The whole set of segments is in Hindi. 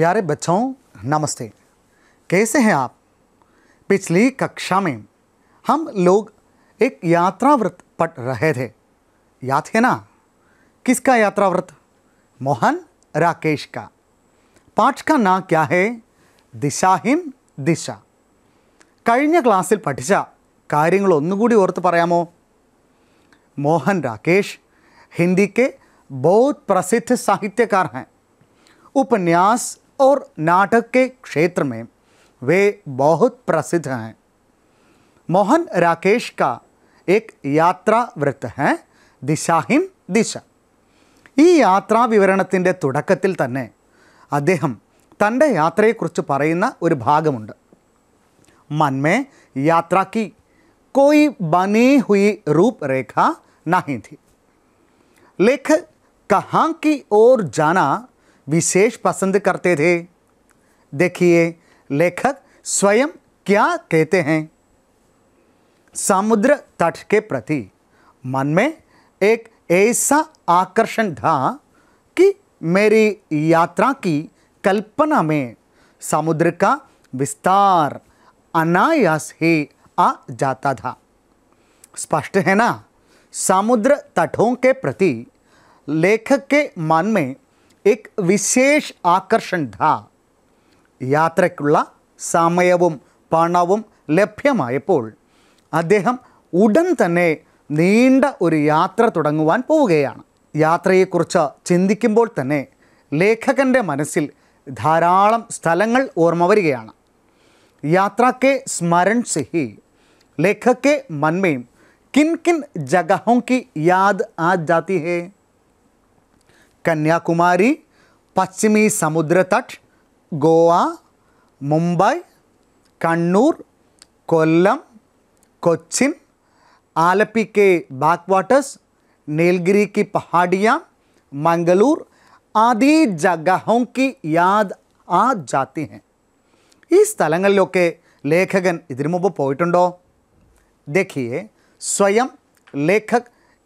प्यारे बच्चों नमस्ते कैसे हैं आप पिछली कक्षा में हम लोग एक यात्रा व्रत पढ़ रहे थे याद है ना किसका यात्रा व्रत मोहन राकेश का पाठ का नाम क्या है ദിശാഹിൻ दिशा कई क्लास പഠിച്ച क्यों कूड़ी ഓർത്ത് പറയാമോ മോഹൻ രാകേഷ് ഹിന്ദി കെ ബഹുത് പ്രസിദ്ധ സാഹിത്യകാർ ഹൈ उपन्यास और नाटक के क्षेत्र में वे बहुत प्रसिद्ध हैं मोहन राकेश का एक यात्रा वृत्त है दिशाहीन दिशा ई यात्रा विवरण तुक अद्हम तात्रे पर भागमु मन्मे यात्रा की कोई बनी हुई रूप रेखा नहीं थी लेख कहाँ की ओर जाना विशेष पसंद करते थे देखिए लेखक स्वयं क्या कहते हैं समुद्र तट के प्रति मन में एक ऐसा आकर्षण था कि मेरी यात्रा की कल्पना में समुद्र का विस्तार अनायास ही आ जाता था स्पष्ट है ना समुद्र तटों के प्रति लेखक के मन में എക് വിശേഷ് ആകർഷൺ ധ യാത്രയ്ക്കുള്ള സമയവും പണവും ലഭ്യമായപ്പോൾ അദ്ദേഹം ഉടൻ തന്നെ നീണ്ട ഒരു യാത്ര തുടങ്ങുവാൻ പോവുകയാണ് യാത്രയെക്കുറിച്ച് ചിന്തിക്കുമ്പോൾ തന്നെ ലേഖകൻ്റെ മനസ്സിൽ ധാരാളം സ്ഥലങ്ങൾ ഓർമ്മ വരികയാണ് യാത്രക്കെ സ്മരൺ സെഹി ലേഖക്കെ മന്മയും കിൻ കിൻ ജഗഹോം കി യാദ് ആ ജാതി ഹേ कन्याकुमारी पश्चिमी समुद्र तट गोवा मुंबई कन्नूर कोल्लम कोचि आलपी के बैकवाटर्स नीलगिरी की पहाड़ियाँ मंगलूर आदि जगहों की याद आ जाती हैं స్థలంగల్లోకే లేఖకన్ ഇതിനു മുമ്പ് പോയിട്ടുണ്ടോ देखिए स्वयं लेखक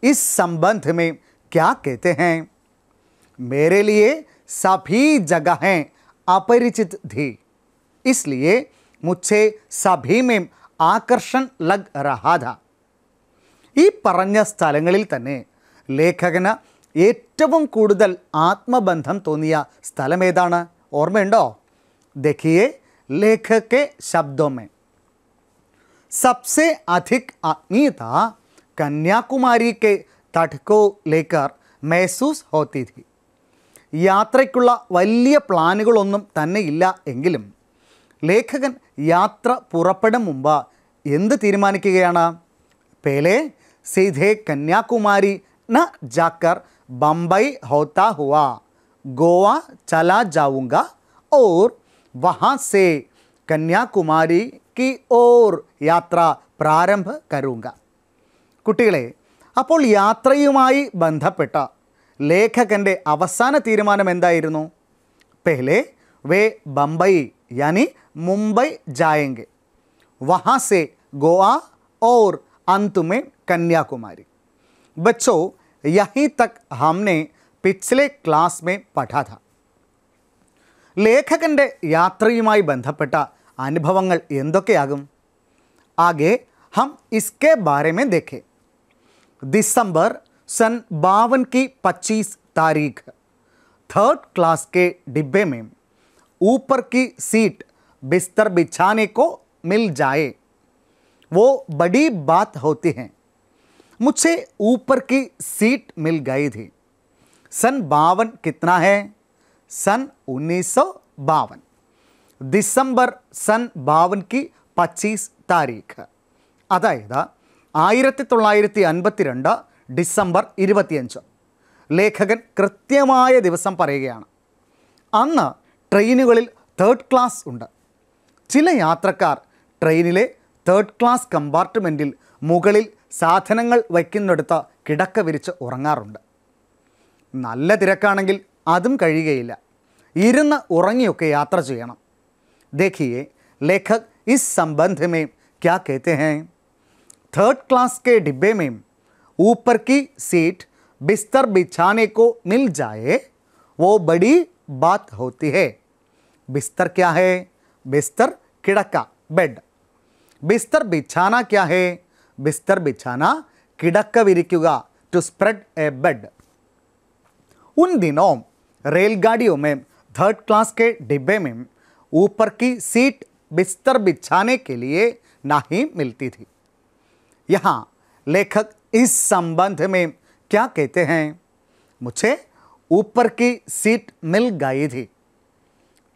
इस संबंध में क्या कहते हैं मेरे लिए सभी जगहें अपरिचित थी इसलिए मुझे सभी में आकर्षण लग रहा था ई पर स्थल लेखकन ऐटों कूड़ल आत्मबंधम तोंदिया स्थलमे ओर्म देखिए लेखक शब्दों में सबसे अधिक आत्मीयता कन्याकुमारी के तट को लेकर महसूस होती थी യാത്രയ്ക്കുള്ള വലിയ പ്ലാനുകളൊന്നും തന്നെ ഇല്ല എങ്കിലും ലേഖകൻ യാത്ര പുറപ്പെടും മുമ്പ് എന്ത് തീരുമാനിക്കുകയാണ് പേലെ സീധേ കന്യാകുമാരി ന ജാക്കർ ബംബൈ ഹോത്ത ഹുവ ഗോവ ചല ജാവുങ്ക ഓർ വഹാ സേ കന്യാകുമാരി കി ഓർ യാത്ര പ്രാരംഭ കരുങ്ക കുട്ടികളെ അപ്പോൾ യാത്രയുമായി ബന്ധപ്പെട്ട ലേഖകൻ്റെ അവസാന തീരുമാനം എന്തായിരുന്നു പെഹ്ലെ വേ ബംബൈ യാനി മുംബൈ ജായങ്ക് വഹാസെ ഗോവ ഓർ അന്തുമേ കന്യാകുമാരി ബച്ചോ യഹി തക് ഹംനെ പിച്ചിലെ ക്ലാസ് മേ പഠാഥ ലേഖകൻ്റെ യാത്രയുമായി ബന്ധപ്പെട്ട അനുഭവങ്ങൾ എന്തൊക്കെയാകും ആകെ ഹം ഇസ്കെ ബാരമേ ദേഖെ ഡിസംബർ सन बावन की पच्चीस तारीख थर्ड क्लास के डिब्बे में ऊपर की सीट बिस्तर बिछाने को मिल जाए वो बड़ी बात होती है मुझे ऊपर की सीट मिल गई थी सन बावन कितना है सन उन्नीस बावन दिसंबर बावन की पच्चीस तारीख താരീഖ് അതായത് ആയിരത്തി തൊള്ളായിരത്തി അൻപത്തിരണ്ട് ഡിസംബർ ഇരുപത്തിയഞ്ച് ലേഖകൻ കൃത്യമായ ദിവസം പറയുകയാണ് അന്ന് ട്രെയിനുകളിൽ തേർഡ് ക്ലാസ് ഉണ്ട് ചില യാത്രക്കാർ ട്രെയിനിലെ തേർഡ് ക്ലാസ് കമ്പാർട്ട്മെൻറ്റിൽ മുകളിൽ സാധനങ്ങൾ വയ്ക്കുന്നിടത്ത് കിടക്ക വിരിച്ച് ഉറങ്ങാറുണ്ട് നല്ല തിരക്കാണെങ്കിൽ അതും കഴിയുകയില്ല ഇരുന്ന് ഉറങ്ങിയൊക്കെ യാത്ര ചെയ്യണം ദേഖിയെ ലേഖക് ഇസ് സംബന്ധമേം ക്യാ കേത്തെ ഹേ തേർഡ് ക്ലാസ് കെ ഡിബേമേം ऊपर की सीट बिस्तर बिछाने को मिल जाए वो बड़ी बात होती है बिस्तर क्या है बिस्तर किड़का बेड बिस्तर बिछाना क्या है बिस्तर बिछाना किड़क विरिക്കുക टू स्प्रेड ए बेड उन दिनों रेलगाड़ियों में थर्ड क्लास के डिब्बे में ऊपर की सीट बिस्तर बिछाने के लिए नहीं मिलती थी यहाँ लेखक इस संबंध में क्या कहते हैं मुझे ऊपर की सीट मिल गई थी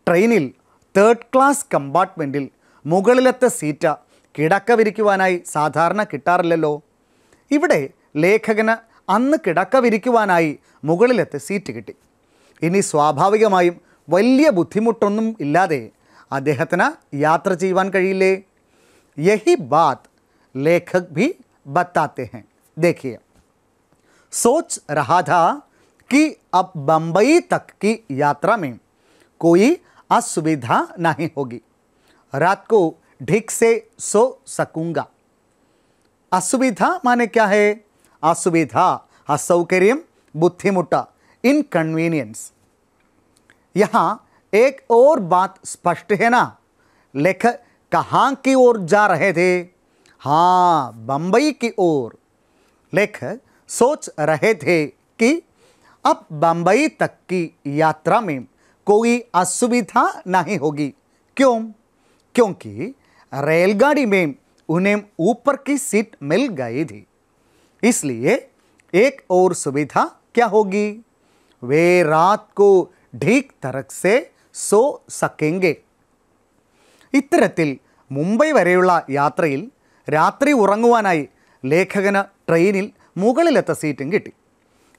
ട്രെയിനിൽ തേർഡ് ക്ലാസ് കമ്പാർട്ട്മെൻറ്റിൽ മുകളിലത്തെ സീറ്റ കിടക്ക വിരിക്കുവാനായി സാധാരണ കിട്ടാറില്ലല്ലോ ഇവിടെ ലേഖകന് അന്ന് കിടക്ക വിരിക്കുവാനായി മുകളിലത്തെ സീറ്റ് കിട്ടി ഇനി സ്വാഭാവികമായും വലിയ ബുദ്ധിമുട്ടൊന്നും ഇല്ലാതെ അദ്ദേഹത്തിന് യാത്ര ചെയ്യുവാൻ കഴിയില്ലേ യഹി ബാത് ലേഖക് ഭി ബത്താത്തെ ഹെ देखिए सोच रहा था कि अब बंबई तक की यात्रा में कोई असुविधा नहीं होगी रात को ढीक से सो सकूंगा असुविधा माने क्या है असुविधा असौकर्य बुद्धिमुटा इनकन्वीनियंस यहां एक और बात स्पष्ट है ना लेखक कहाँ की ओर जा रहे थे हाँ बम्बई की ओर लेखक सोच रहे थे कि अब बम्बई तक की यात्रा में कोई असुविधा नहीं होगी क्यों क्योंकि रेलगाड़ी में उन्हें ऊपर की सीट मिल गई थी इसलिए एक और सुविधा क्या होगी वे रात को ढीक तरह से सो सकेंगे इतना मुंबई വരെയുള്ള യാത്രയിൽ രാത്രി लेखकन ട്രെയിനിൽ മുകളിലത്തെ സീറ്റും കിട്ടി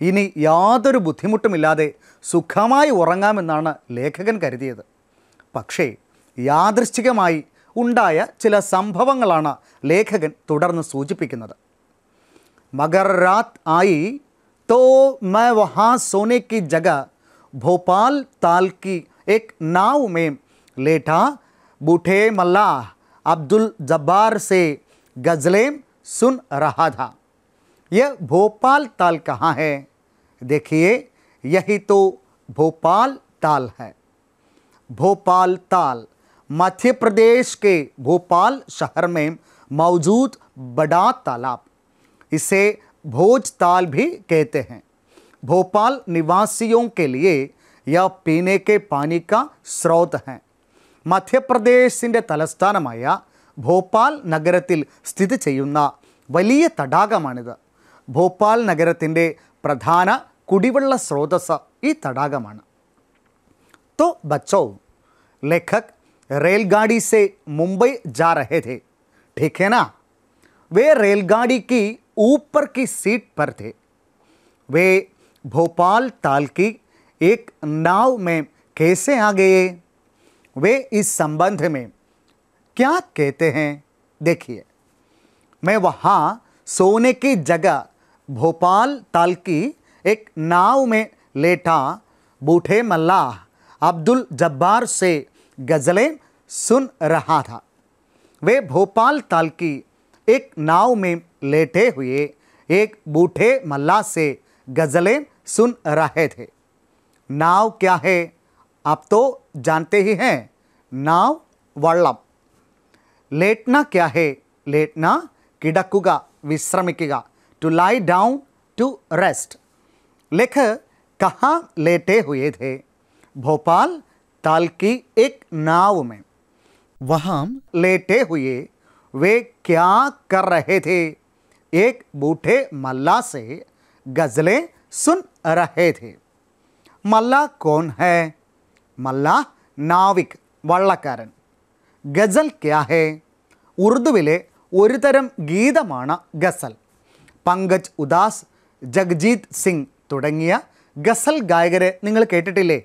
ഇനി യാതൊരു ബുദ്ധിമുട്ടുമില്ലാതെ സുഖമായി ഉറങ്ങാമെന്നാണ് ലേഖകൻ കരുതിയത് പക്ഷേ യാദൃശ്ചികമായി ഉണ്ടായ ചില സംഭവങ്ങളാണ് ലേഖകൻ തുടർന്ന് സൂചിപ്പിക്കുന്നത് മഗർ ആയി തോ മേ വഹാ സോനെ കി ജഗ ഭോപ്പാൽ താൽ കി എക് നാവ് മേം ലേഠാ ബുഠേ മല്ലാഹ് അബ്ദുൽ ജബ്ബാർ സേ ഗസ്ലേം സുൻ റഹാ यह भोपाल ताल कहाँ है देखिए यही तो भोपाल ताल है भोपाल ताल मध्य प्रदेश के भोपाल शहर में मौजूद बड़ा तालाब इसे भोज ताल भी कहते हैं भोपाल निवासियों के लिए यह पीने के पानी का स्रोत है प्रदेश തലസ്ഥാനമായ तलस्थान भोपाल नगर स्थित वलिए തടാകമാണിത് ഭോപ്പാൽ प्रधान പ്രധാന स्रोत ई तड़ाक तो बच्चो लेखक ലേഖക് रेलगाड़ी से मुंबई जा रहे थे ठीक है ना वे रेलगाड़ी की ऊपर की सीट पर थे वे भोपाल ताल की एक नाव में कैसे आ गए वे इस संबंध में क्या कहते हैं देखिए मैं वहाँ सोने की जगह भोपाल तालकी एक नाव में लेटा बूठे मल्लाह अब्दुल जब्बार से गज़लें सुन रहा था वे भोपाल तालकी एक नाव में लेटे हुए एक बूठे मल्लाह से गज़लें सुन रहे थे नाव क्या है आप तो जानते ही हैं नाव वल्लम लेटना क्या है लेटना किडकुगा विश्रमिका to lie down to rest लेख कहाँ लेटे हुए थे भोपाल ताल की एक नाव में वहाँ लेटे हुए वे क्या कर रहे थे एक बूठे मल्ला से गज़लें सुन रहे थे मल्ला कौन है मल्ला നാവിക് गजल क्या है ഹേ और ഒരുതരം गीत गजल പങ്കജ് ഉദാസ് ജഗ്ജീത് സിംഗ് തുടങ്ങിയ ഗസൽ ഗായകരെ നിങ്ങൾ കേട്ടിട്ടില്ലേ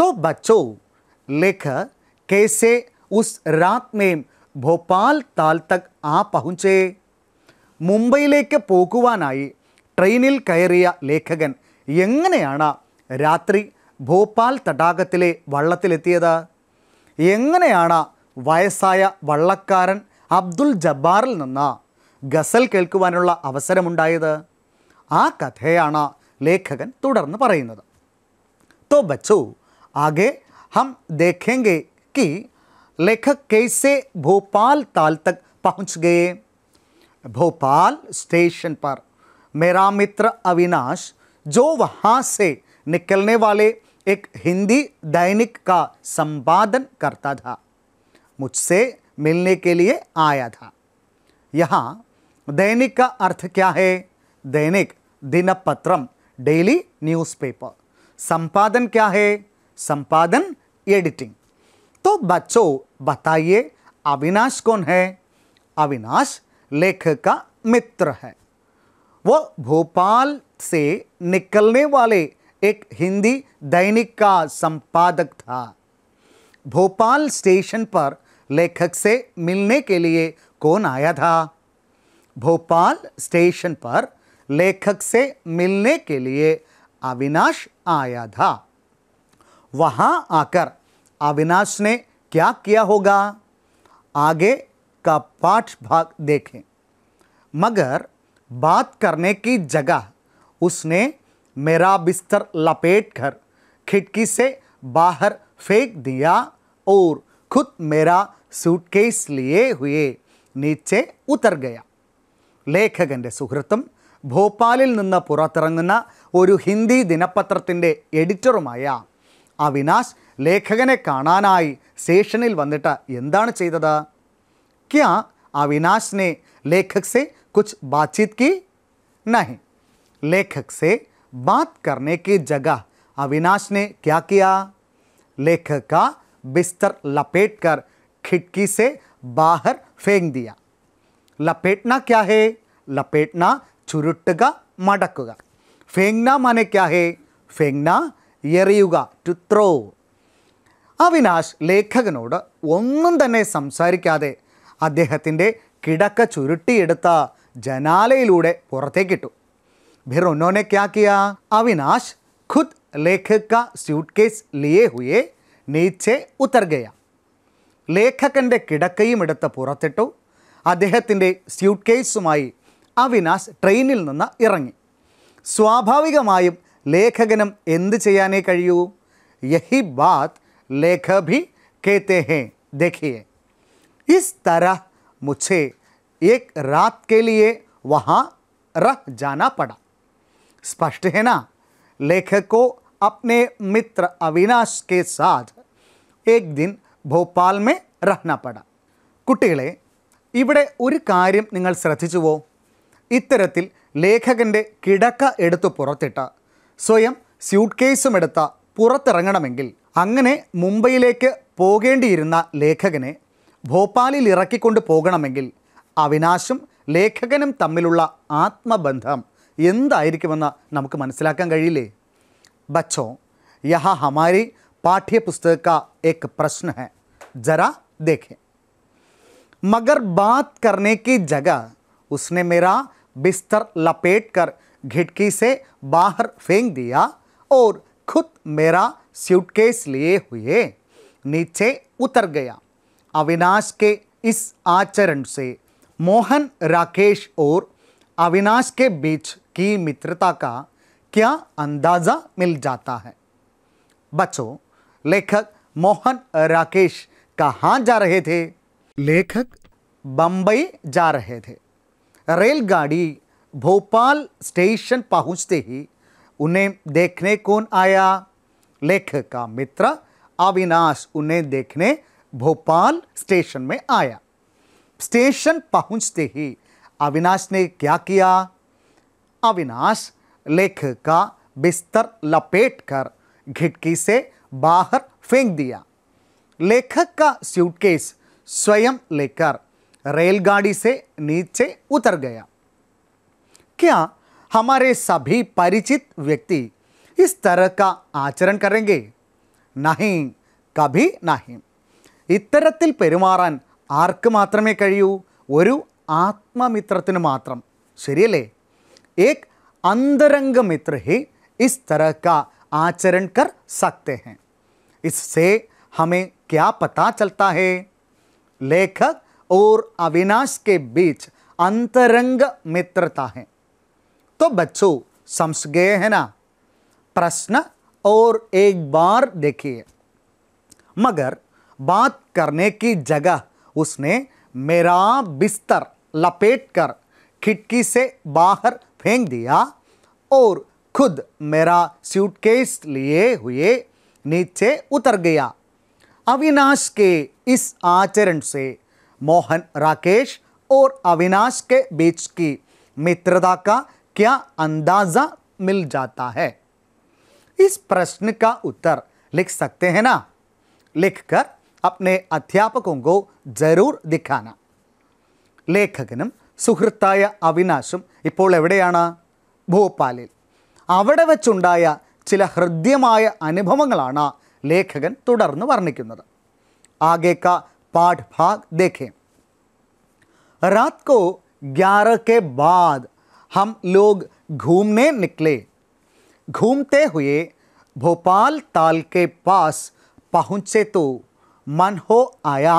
തോ ബച്ചോ ലേഖ കേസെ ഉസ് രാത് മേം ഭോപ്പാൽ താൽ തക് ആ പഹുഞ്ചേ മുംബൈയിലേക്ക് പോകുവാനായി ട്രെയിനിൽ കയറിയ ലേഖകൻ എങ്ങനെയാണ് രാത്രി ഭോപ്പാൽ തടാകത്തിലെ വള്ളത്തിലെത്തിയത് എങ്ങനെയാണ് വയസ്സായ വള്ളക്കാരൻ അബ്ദുൽ ജബ്ബാറിൽ നിന്ന് गसल കേൾക്കുവാനുള്ള അവസരമുണ്ടായത് ആ കഥയാണ് ലേഖകൻ തുടർന്ന് तो बच्चो आगे हम देखेंगे कि लेखक कैसे भोपाल ताल तक पहुंच गए भोपाल स्टेशन पर मेरा मित्र अविनाश जो वहां से निकलने वाले एक हिंदी दैनिक का संपादन करता था मुझसे मिलने के लिए आया था यहाँ दैनिक का अर्थ क्या है दैनिक दिनपत्रम डेली न्यूज़पेपर संपादन क्या है संपादन एडिटिंग तो बच्चों बताइए अविनाश कौन है अविनाश लेखक का मित्र है वो भोपाल से निकलने वाले एक हिंदी दैनिक का संपादक था भोपाल स्टेशन पर लेखक से मिलने के लिए कौन आया था भोपाल स्टेशन पर लेखक से मिलने के लिए अविनाश आया था वहां आकर अविनाश ने क्या किया होगा आगे का पाठ भाग देखें मगर बात करने की जगह उसने मेरा बिस्तर लपेट कर खिड़की से बाहर फेंक दिया और खुद मेरा सूटकेस लिए हुए नीचे उतर गया ലേഖകൻ്റെ സുഹൃത്തും ഭോപ്പാലിൽ നിന്ന് പുറത്തിറങ്ങുന്ന ഒരു ഹിന്ദി ദിനപത്രത്തിൻ്റെ എഡിറ്ററുമായ അവിനാശ് ലേഖകനെ കാണാനായി സ്റ്റേഷനിൽ വന്നിട്ട് എന്താണ് ചെയ്തത് ക്യാ അവിനാശിനെ ലേഖക് സെ കുച്ച് ബാത്ചീത് കി നഹി ലേഖക് സെ ബാത് കർണേക്ക് ജഗ അവിനാശിനെ ക്യാ കിയാ ലേഖക ബിസ്തർ ലപേറ്റ് കർ खिड़की से बाहर फेंक दिया लपेटना क्या है लपेटना ചുരുട്ടുക മടക്കുക ഫെങ്ന माने क्या है ഫെങ്ന എറിയുക ടു ത്രോ അവിനാശ് ലേഖകനോട് ഒന്നും തന്നെ സംസാരിക്കാതെ അദ്ദേഹത്തിൻ്റെ കിടക്ക ചുരുട്ടിയെടുത്ത ജനാലയിലൂടെ പുറത്തേക്കിട്ടു ഭിർ ഉന്നോനെ ക്യാ കിയ അവിനാശ് ഖുദ് ലേഖക സ്യൂട്ട് കേസ് ലിയേ ഹുയേ നീച്ചെ ഉത്തർഗയ ലേഖകൻ്റെ കിടക്കയും എടുത്ത് പുറത്തിട്ടു अद्हे स्यूटी अविनाश ट्रेन इन स्वाभाविक लेखकन एंतान कहू यही बात लेख भी कहते हैं देखिए इस तरह मुझे एक रात के लिए वहाँ रह जाना पड़ा स्पष्ट है ना लेखक को अपने मित्र अविनाश के साथ एक दिन भोपाल में रहना पड़ा कुटिले ഇവിടെ ഒരു കാര്യം നിങ്ങൾ ശ്രദ്ധിച്ചുവോ ഇത്തരത്തിൽ ലേഖകൻ്റെ കിടക്ക എടുത്തു പുറത്തിട്ട സ്വയം സ്യൂട്ട് കേസും എടുത്ത പുറത്തിറങ്ങണമെങ്കിൽ അങ്ങനെ മുംബൈയിലേക്ക് പോകേണ്ടിയിരുന്ന ലേഖകനെ ഭോപ്പാലിൽ ഇറക്കിക്കൊണ്ട് പോകണമെങ്കിൽ അവിനാശും ലേഖകനും തമ്മിലുള്ള ആത്മബന്ധം എന്തായിരിക്കുമെന്ന് നമുക്ക് മനസ്സിലാക്കാൻ കഴിയില്ലേ ബച്ചോ യഹ ഹമാരി പാഠ്യപുസ്തക എക് പ്രശ്ന ഹെ ജരാ ദേഖേ मगर बात करने की जगह उसने मेरा बिस्तर लपेट कर घिटकी से बाहर फेंक दिया और खुद मेरा सूटकेस लिए हुए नीचे उतर गया अविनाश के इस आचरण से मोहन राकेश और अविनाश के बीच की मित्रता का क्या अंदाज़ा मिल जाता है बच्चों लेखक मोहन राकेश कहाँ जा रहे थे लेखक बम्बई जा रहे थे रेलगाड़ी भोपाल स्टेशन पहुंचते ही उन्हें देखने कौन आया लेखक का मित्र अविनाश उन्हें देखने भोपाल स्टेशन में आया स्टेशन पहुंचते ही अविनाश ने क्या किया अविनाश लेखक का बिस्तर लपेट कर घिटकी से बाहर फेंक दिया लेखक का सूटकेस स्वयं लेकर रेलगाड़ी से नीचे उतर गया क्या हमारे सभी परिचित व्यक्ति इस तरह का आचरण करेंगे नहीं कभी नहीं इतना പെരുമാറാൻ ആർക്ക് कहू കഴിയൂ ഒരു ആത്മമിത്രത്തിന് മാത്രം ശരിയല്ലേ अंतरंग मित्र ही इस तरह का आचरण कर सकते हैं इससे हमें क्या पता चलता है लेखक और अविनाश के बीच अंतरंग मित्रता है तो बच्चों समझ गए हैं ना प्रश्न और एक बार देखिए मगर बात करने की जगह उसने मेरा बिस्तर लपेट कर खिड़की से बाहर फेंक दिया और खुद मेरा सूटकेस लिए हुए नीचे उतर गया अविनाश के इस आचरण से मोहन राकेश और अविनाश के बीच की मित्रता का क्या अंदाजा मिल जाता है इस प्रश्न का उत्तर लिख सकते हैं ना लिखकर अपने अध्यापकों को जरूर दिखाना लेखकन सुहृत अविनाश इवड़ भोपाल अवड़ वच हृदय अनुभ लेखकन वर्णिक आगे का पाठ भाग देखें रात को ग्यारह के बाद हम लोग घूमने निकले घूमते हुए भोपाल ताल के पास पहुंचे तो मन हो आया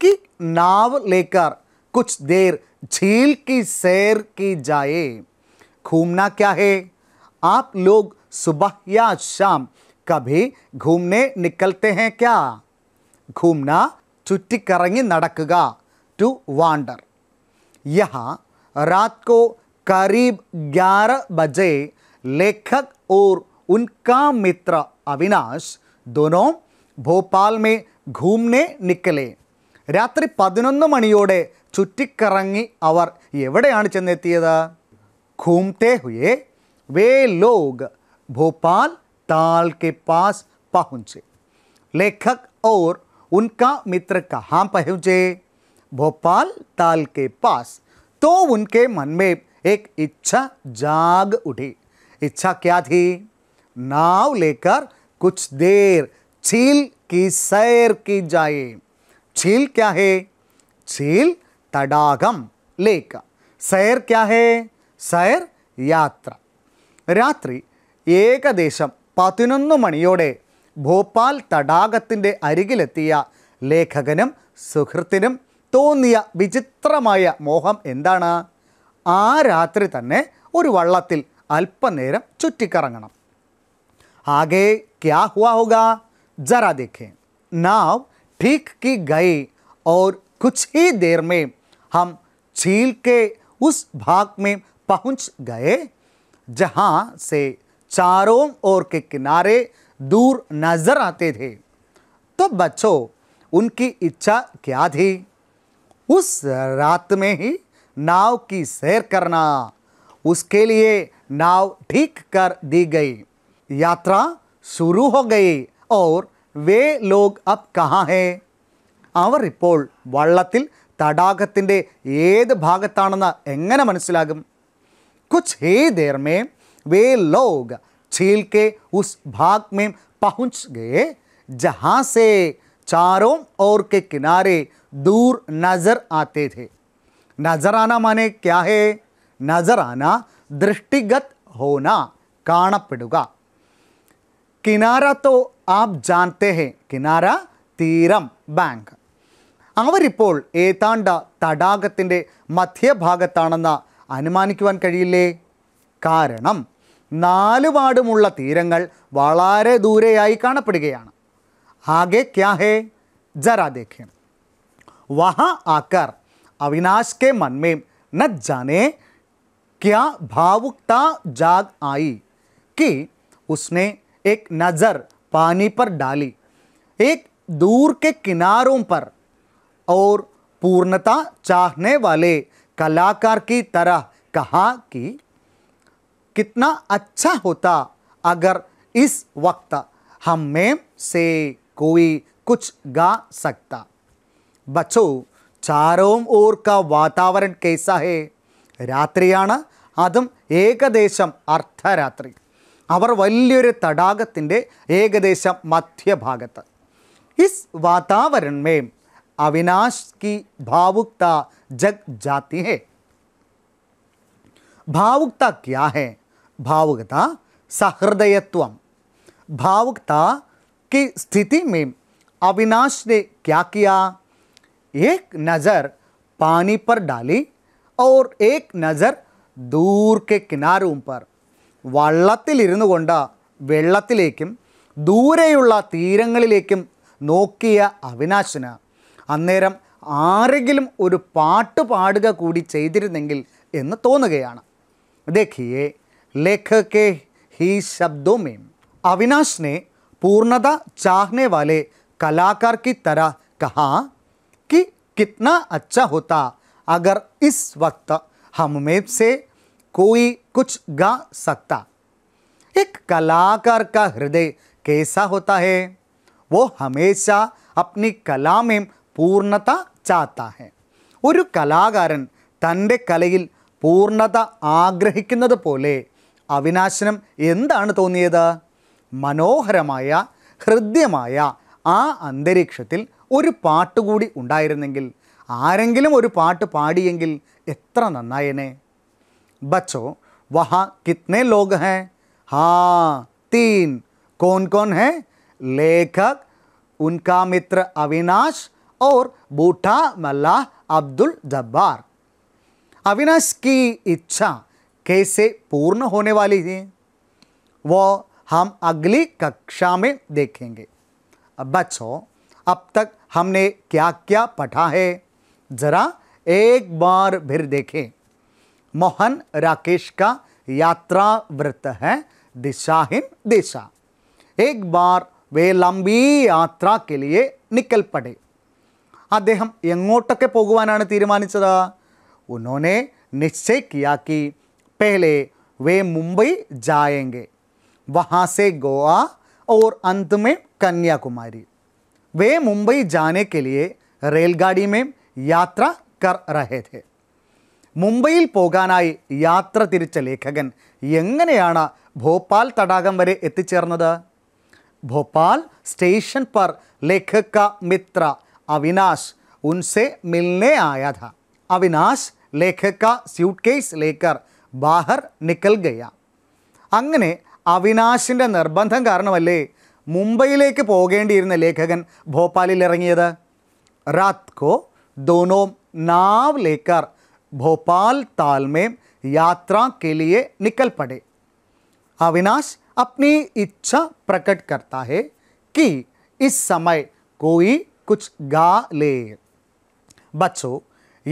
कि नाव लेकर कुछ देर झील की सैर की जाए घूमना क्या है आप लोग सुबह या शाम कभी घूमने निकलते हैं क्या घूमना चुट्टी चुटिकरंगी नडक गा टू वांडर यहाँ रात को करीब 11 बजे लेखक और उनका मित्र अविनाश दोनों भोपाल में घूमने निकले रात्रि पद मणियोड़े चुट्टी करंगी चुटिकरंगीवान चंदेद घूमते हुए वे लोग भोपाल ताल के पास पहुंचे लेखक और उनका मित्र कहाँ पहुंचे भोपाल ताल के पास तो उनके मन में एक इच्छा जाग उठी इच्छा क्या थी नाव लेकर कुछ देर झील की सैर की जाए झील क्या है झील तडागम लेकर सैर क्या है सैर यात्रा रात्रि एक देशम പതിനൊന്ന് മണിയോടെ ഭോപ്പാൽ തടാകത്തിൻ്റെ അരികിലെത്തിയ ലേഖകനും സുഹൃത്തിനും തോന്നിയ വിചിത്രമായ മോഹം എന്താണ് ആ രാത്രി തന്നെ ഒരു വള്ളത്തിൽ അല്പനേരം ചുറ്റിക്കറങ്ങണം ആകെ ക്യാ ഹുവ ഹുക ദേഖേ നാവ് ठीक की गई और कुछ ही देर में हम झील के उस भाग में पहुंच गए जहां से चारों ओर के किनारे दूर नजर आते थे तो बच्चों उनकी इच्छा क्या थी उस रात में ही नाव की सैर करना उसके लिए नाव ठीक कर दी गई यात्रा शुरू हो गई और वे लोग अब कहाँ हैं और ഇപ്പോൾ വള്ളത്തിൽ തടാകത്തിൻ്റെ ഏത് ഭാഗത്താണെന്ന് कुछ ही देर में वे लोग झील के उस भाग में पहुंच गए जहां से चारों ओर के किनारे दूर नज़र आते थे नज़र आना माने क्या है नज़र आना दृष्टिगत होना काणपड़ुगा किनारा तो आप जानते हैं किनारा तीरम बैंक അവരിപ്പോൾ ഏതാണ്ട് मध्य മധ്യഭാഗത്താണെന്ന് അനുമാനിക്കുവാൻ कहे कम वाले दूर आई का आगे क्या है जरा देखें वहाँ आकर अविनाश के मन में न जाने क्या भावुकता जाग आई कि उसने एक नज़र पानी पर डाली एक दूर के किनारों पर और पूर्णता चाहने वाले कलाकार की तरह कहा कि कितना अच्छा होता अगर इस वक्त हम में से कोई कुछ गा सकता बच्चों चारों ओर का वातावरण कैसा है रात्रि अदम ऐकदेश अर्धरात्रि वलिय तटाक ऐकदेश मध्य भागत इस वातावरण में अविनाश की भावुकता जग जाती है भावुकता क्या है भावुकता सहृदयत्व भावुकता की स्थिति में अविनाश ने क्या किया एक नज़र पानी पर डाली और एक नज़र दूर के किनारों पर വള്ളത്തിലിരുന്നു കൊണ്ട് വെള്ളത്തിലേക്കും ദൂരെയുള്ള തീരങ്ങളിലേക്കും നോക്കിയ അവിനാശിന് അന്നേരം ആരെങ്കിലും ഒരു പാട്ട് പാടുക കൂടി ചെയ്തിരുന്നെങ്കിൽ എന്ന് തോന്നുകയാണ് ദേഖിയേ लेखक के ही शब्दों में अविनाश ने पूर्णता चाहने वाले कलाकार की तरह कहा कि कितना अच्छा होता अगर इस वक्त हम में से कोई कुछ गा सकता एक कलाकार का हृदय कैसा होता है वो हमेशा अपनी कला में पूर्णता चाहता है और कलाकार तल पूर्णता आग्रह पोले അവിനാശനം എന്താണ് തോന്നിയത് മനോഹരമായ ഹൃദ്യമായ ആ അന്തരീക്ഷത്തിൽ ഒരു പാട്ടുകൂടി ഉണ്ടായിരുന്നെങ്കിൽ ആരെങ്കിലും ഒരു പാട്ട് പാടിയെങ്കിൽ എത്ര നന്നായനെ ബച്ചോ വഹ കിത്നെ ലോക ഹേ ഹാ തീൻ കോൺ കോൺ ഹേ ലേഖക് ഉൻകാ മിത്ര അവിനാശ് और बूठा मल्लाह अब्दुल जब्बार अविनाश की इच्छा के से पूर्ण होने वाली है वो हम अगली कक्षा में देखेंगे बच्चों अब तक हमने क्या क्या पढ़ा है ज़रा एक बार फिर देखें मोहन राकेश का यात्रा व्रत है दिशाहीन दिशा एक बार वे लंबी यात्रा के लिए निकल पड़े അദ്ദേഹം पोगवाना तीर തീരുമാനിച്ചത് उन्होंने निश्चय किया कि पहले वे मुंबई जाएंगे वहां से गोवा और अंत में कन्याकुमारी वे मुंबई जाने के लिए रेलगाड़ी में यात्रा कर रहे थे मुंबई यात्रा तिच लेखकन भोपाल तड़ागं वे एचर् भोपाल स्टेशन पर लेखक का मित्र अविनाश उनसे मिलने आया था अविनाश लेखक का स्यूटकेस लेकर बाहर निकल गया अगे अविनाशि निर्बंध कारणमल मुंबईल पीरने लेखकन भोपाली रात को दोनों नाव लेकर भोपाल ताल में यात्रा के लिए निकल पड़े अविनाश अपनी इच्छा प्रकट करता है कि इस समय कोई कुछ गा ले बच्चों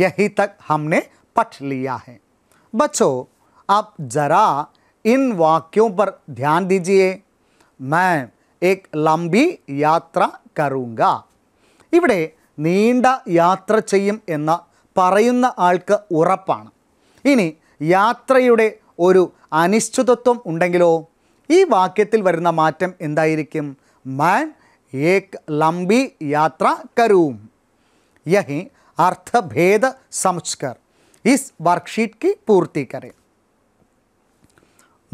यही तक हमने पठ लिया है बच्चों आप ज़रा इन वाक्यों पर ध्यान दीजिए मैं एक ലംബി യാത്ര കറുങ്ക ഇവിടെ നീണ്ട യാത്ര ചെയ്യും എന്ന് പറയുന്ന ആൾക്ക് ഉറപ്പാണ് ഇനി യാത്രയുടെ ഒരു അനിശ്ചിതത്വം ഉണ്ടെങ്കിലോ ഈ വാക്യത്തിൽ വരുന്ന മാറ്റം എന്തായിരിക്കും മാൻ ഏക് ലംബി യാത്ര കരൂം യഹി അർത്ഥഭേദ സംസ്കർ ഇസ് വർക്ക്ഷീറ്റ് കി പൂർത്തി കരേ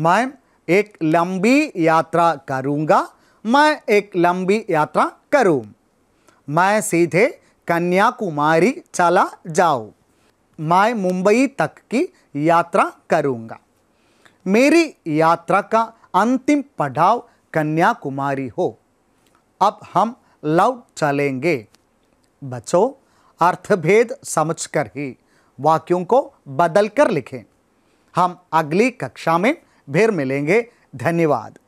मैं एक लंबी यात्रा करूँगा मैं एक लंबी यात्रा करूँ मैं सीधे कन्याकुमारी चला जाओ मैं मुंबई तक की यात्रा करूँगा मेरी यात्रा का अंतिम पड़ाव कन्याकुमारी हो अब हम लौट चलेंगे बच्चों अर्थभेद समझकर ही वाक्यों को बदलकर लिखें हम अगली कक्षा में फिर मिलेंगे धन्यवाद